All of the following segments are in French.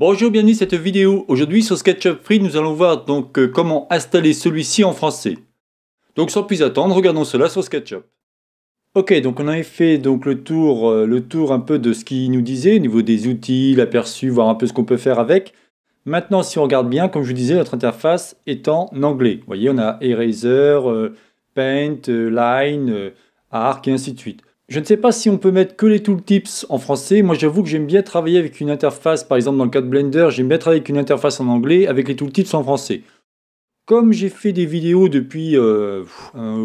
Bonjour, bienvenue dans cette vidéo. Aujourd'hui sur SketchUp Free, nous allons voir donc euh, comment installer celui-ci en français. Donc sans plus attendre, regardons cela sur SketchUp. Ok, donc on avait fait donc le tour, euh, le tour un peu de ce qu'il nous disait au niveau des outils, l'aperçu, voir un peu ce qu'on peut faire avec. Maintenant, si on regarde bien, comme je vous disais, notre interface est en anglais. Vous voyez, on a Eraser, euh, Paint, Line, Arc et ainsi de suite. Je ne sais pas si on peut mettre que les tooltips en français. Moi, j'avoue que j'aime bien travailler avec une interface, par exemple dans le cas de Blender, j'aime bien travailler avec une interface en anglais avec les tooltips en français. Comme j'ai fait des vidéos depuis euh,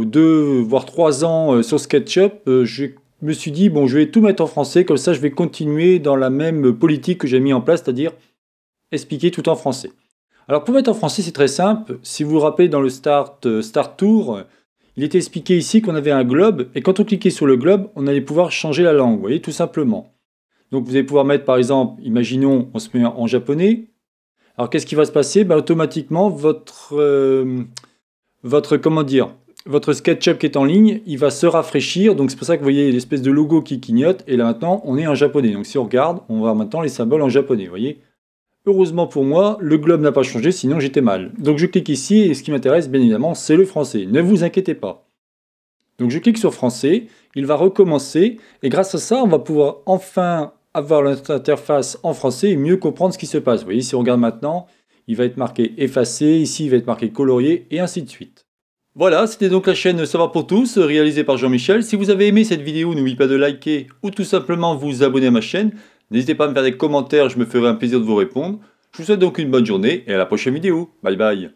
deux voire trois ans euh, sur SketchUp, euh, je me suis dit bon, je vais tout mettre en français, comme ça, je vais continuer dans la même politique que j'ai mis en place, c'est-à-dire expliquer tout en français. Alors pour mettre en français, c'est très simple. Si vous vous rappelez dans le Start Start Tour, il était expliqué ici qu'on avait un globe, et quand on cliquait sur le globe, on allait pouvoir changer la langue, vous voyez, tout simplement. Donc vous allez pouvoir mettre par exemple, imaginons, on se met en japonais. Alors qu'est-ce qui va se passer ben, Automatiquement, votre, euh, votre, comment dire, votre SketchUp qui est en ligne, il va se rafraîchir. Donc c'est pour ça que vous voyez l'espèce de logo qui clignote. Et là maintenant, on est en japonais. Donc si on regarde, on voit maintenant les symboles en japonais, vous voyez Heureusement pour moi, le globe n'a pas changé, sinon j'étais mal. Donc je clique ici et ce qui m'intéresse bien évidemment, c'est le français. Ne vous inquiétez pas. Donc je clique sur français, il va recommencer et grâce à ça, on va pouvoir enfin avoir interface en français et mieux comprendre ce qui se passe. Vous voyez, si on regarde maintenant, il va être marqué effacé, ici il va être marqué colorié et ainsi de suite. Voilà, c'était donc la chaîne Savoir pour tous, réalisée par Jean-Michel. Si vous avez aimé cette vidéo, n'oubliez pas de liker ou tout simplement vous abonner à ma chaîne. N'hésitez pas à me faire des commentaires, je me ferai un plaisir de vous répondre. Je vous souhaite donc une bonne journée et à la prochaine vidéo. Bye bye